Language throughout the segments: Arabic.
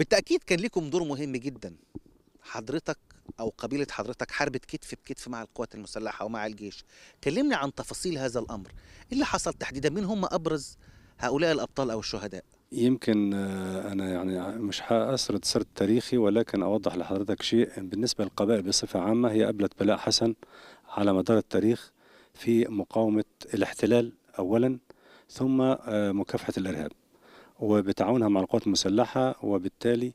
بالتاكيد كان لكم دور مهم جدا حضرتك او قبيله حضرتك حاربت كتف بكتف مع القوات المسلحه ومع الجيش كلمني عن تفاصيل هذا الامر ايه اللي حصل تحديدا مين هم ابرز هؤلاء الابطال او الشهداء يمكن آه، انا يعني مش هاسرد سرد تاريخي ولكن اوضح لحضرتك شيء بالنسبه للقبائل بصفه عامه هي قبلت بلاء حسن على مدار التاريخ في مقاومه الاحتلال اولا ثم آه، مكافحه الارهاب وبتعاونها مع القوات المسلحة وبالتالي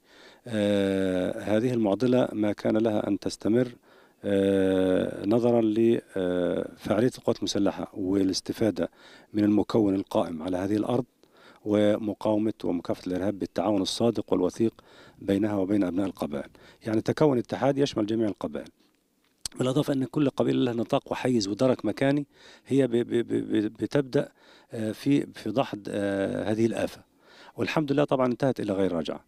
آه، هذه المعضلة ما كان لها أن تستمر آه، نظرا لفعالية آه، القوات المسلحة والاستفادة من المكون القائم على هذه الأرض ومقاومة ومكافحة الإرهاب بالتعاون الصادق والوثيق بينها وبين أبناء القبائل يعني تكون اتحاد يشمل جميع القبائل بالإضافة أن كل قبيلة لها نطاق وحيز ودرك مكاني هي بتبدأ في في ضحض هذه الآفة والحمد لله طبعا انتهت إلى غير رجعة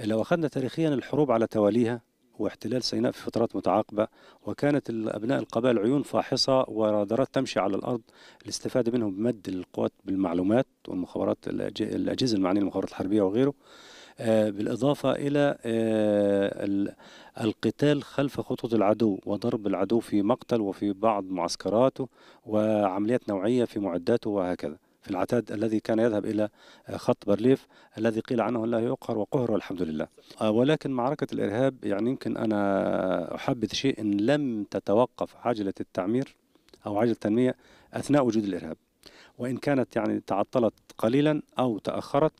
لو أخذنا تاريخيا الحروب على تواليها واحتلال سيناء في فترات متعاقبة وكانت أبناء القبائل عيون فاحصة ورادارات تمشي على الأرض للاستفاده منهم بمد القوات بالمعلومات والمخابرات الأجهزة المعنية المخابرات الحربية وغيره آه، بالإضافة إلى آه، القتال خلف خطوط العدو وضرب العدو في مقتل وفي بعض معسكراته وعمليات نوعية في معداته وهكذا في العتاد الذي كان يذهب إلى آه، خط برليف الذي قيل عنه لا يقهر وقهر والحمد لله آه، ولكن معركة الإرهاب يعني يمكن أنا أحبذ شيء إن لم تتوقف عجلة التعمير أو عجلة التنمية أثناء وجود الإرهاب وإن كانت يعني تعطلت قليلا أو تأخرت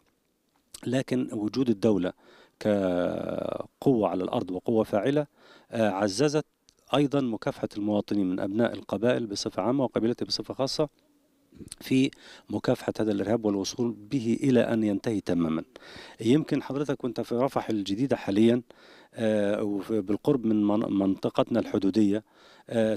لكن وجود الدولة كقوة على الأرض وقوة فاعلة آه، عززت أيضا مكافحة المواطنين من أبناء القبائل بصفة عامة وقبيلته بصفة خاصة في مكافحة هذا الإرهاب والوصول به إلى أن ينتهي تماما يمكن حضرتك وانت في رفح الجديدة حاليا آه، بالقرب من منطقتنا الحدودية آه،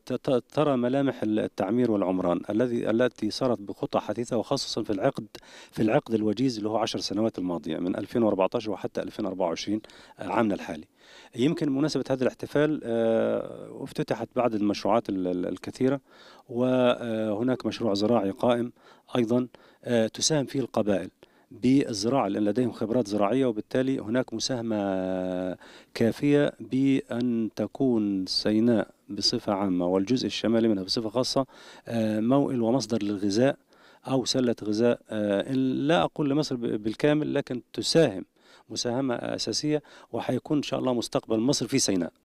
ترى ملامح التعمير والعمران الذي التي صارت بخطى حديثة وخصوصا في العقد في العقد الوجيز اللي هو 10 سنوات الماضية من 2014 وحتى 2024 عامنا الحالي. يمكن مناسبة هذا الاحتفال آه، افتتحت بعض المشروعات الكثيرة وهناك مشروع زراعي قائم أيضا تساهم فيه القبائل بالزراعة لأن لديهم خبرات زراعية وبالتالي هناك مساهمة كافية بأن تكون سيناء بصفة عامة والجزء الشمالي منها بصفة خاصة آه، موئل ومصدر للغذاء أو سلة غذاء آه، لا أقول لمصر بالكامل لكن تساهم مساهمة أساسية وحيكون إن شاء الله مستقبل مصر في سيناء